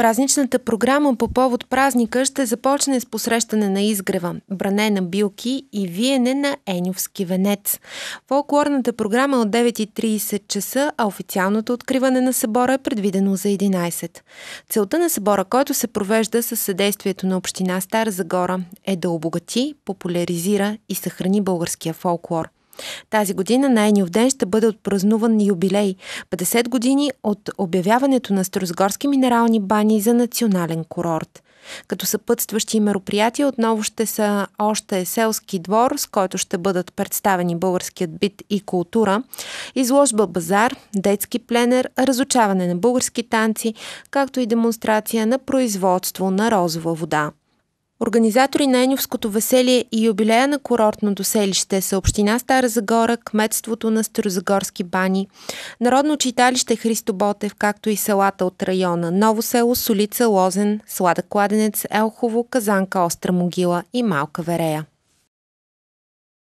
Празничната програма по повод празника ще започне с посрещане на изгрева, бране на билки и виене на Енювски венец. Фолклорната програма е от 9.30 часа, а официалното откриване на събора е предвидено за 11. Целта на събора, който се провежда с съдействието на Община Стара Загора, е да обогати, популяризира и съхрани българския фолклор – тази година най ниов ден ще бъде отпразнуван юбилей 50 години от обявяването на Старозагорски минерални бани за национален курорт. Като съпътстващи мероприятия отново ще са още селски двор, с който ще бъдат представени българският бит и култура, изложба базар, детски пленер, разучаване на български танци, както и демонстрация на производство на розова вода. Организатори на Еньовското веселие и юбилея на курортното селище са Община Стара Загора, кметството на Старозагорски бани, Народно читалище Христо Ботев, както и селата от района Ново село, Солица, Лозен, Сладък Кладенец, Елхово, Казанка, Остра Могила и Малка Верея.